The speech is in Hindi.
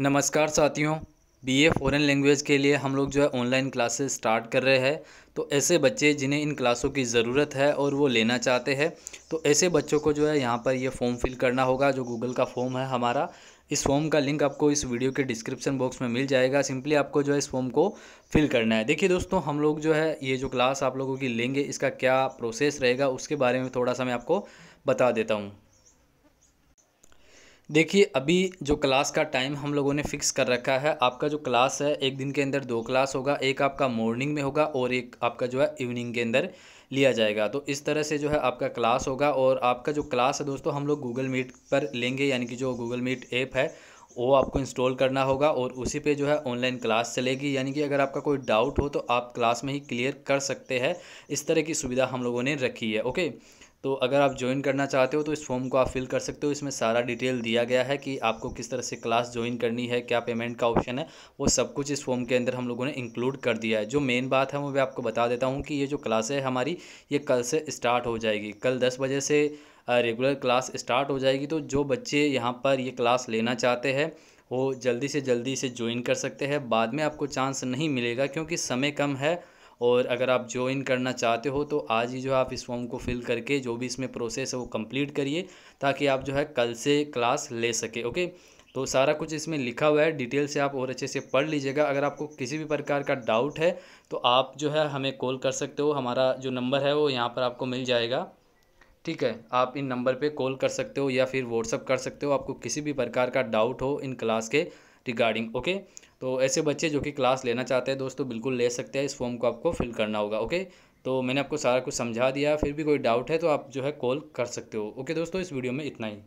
नमस्कार साथियों बीए फॉरेन लैंग्वेज के लिए हम लोग जो है ऑनलाइन क्लासेस स्टार्ट कर रहे हैं तो ऐसे बच्चे जिन्हें इन क्लासों की ज़रूरत है और वो लेना चाहते हैं तो ऐसे बच्चों को जो है यहाँ पर ये फॉर्म फिल करना होगा जो गूगल का फॉर्म है हमारा इस फॉर्म का लिंक आपको इस वीडियो के डिस्क्रिप्शन बॉक्स में मिल जाएगा सिंपली आपको जो है इस फॉर्म को फिल करना है देखिए दोस्तों हम लोग जो है ये जो क्लास आप लोगों की लेंगे इसका क्या प्रोसेस रहेगा उसके बारे में थोड़ा सा मैं आपको बता देता हूँ देखिए अभी जो क्लास का टाइम हम लोगों ने फिक्स कर रखा है आपका जो क्लास है एक दिन के अंदर दो क्लास होगा एक आपका मॉर्निंग में होगा और एक आपका जो है इवनिंग के अंदर लिया जाएगा तो इस तरह से जो है आपका क्लास होगा और आपका जो क्लास है दोस्तों हम लोग गूगल मीट पर लेंगे यानी कि जो गूगल मीट ऐप है वो आपको इंस्टॉल करना होगा और उसी पे जो है ऑनलाइन क्लास चलेगी यानी कि अगर आपका कोई डाउट हो तो आप क्लास में ही क्लियर कर सकते हैं इस तरह की सुविधा हम लोगों ने रखी है ओके तो अगर आप ज्वाइन करना चाहते हो तो इस फॉर्म को आप फिल कर सकते हो इसमें सारा डिटेल दिया गया है कि आपको किस तरह से क्लास ज्वाइन करनी है क्या पेमेंट का ऑप्शन है वो सब कुछ इस फॉर्म के अंदर हम लोगों ने इंक्लूड कर दिया है जो मेन बात है वो मैं आपको बता देता हूँ कि ये जो क्लास है हमारी ये कल से स्टार्ट हो जाएगी कल दस बजे से रेगुलर क्लास स्टार्ट हो जाएगी तो जो बच्चे यहाँ पर ये क्लास लेना चाहते हैं वो जल्दी से जल्दी इसे ज्वाइन कर सकते हैं बाद में आपको चांस नहीं मिलेगा क्योंकि समय कम है और अगर आप ज्वाइन करना चाहते हो तो आज ही जो है आप इस फॉर्म को फिल करके जो भी इसमें प्रोसेस है वो कंप्लीट करिए ताकि आप जो है कल से क्लास ले सके ओके तो सारा कुछ इसमें लिखा हुआ है डिटेल से आप और अच्छे से पढ़ लीजिएगा अगर आपको किसी भी प्रकार का डाउट है तो आप जो है हमें कॉल कर सकते हो हमारा जो नंबर है वो यहाँ पर आपको मिल जाएगा ठीक है आप इन नंबर पे कॉल कर सकते हो या फिर व्हाट्सअप कर सकते हो आपको किसी भी प्रकार का डाउट हो इन क्लास के रिगार्डिंग ओके तो ऐसे बच्चे जो कि क्लास लेना चाहते हैं दोस्तों बिल्कुल ले सकते हैं इस फॉर्म को आपको फिल करना होगा ओके तो मैंने आपको सारा कुछ समझा दिया फिर भी कोई डाउट है तो आप जो है कॉल कर सकते हो ओके दोस्तों इस वीडियो में इतना ही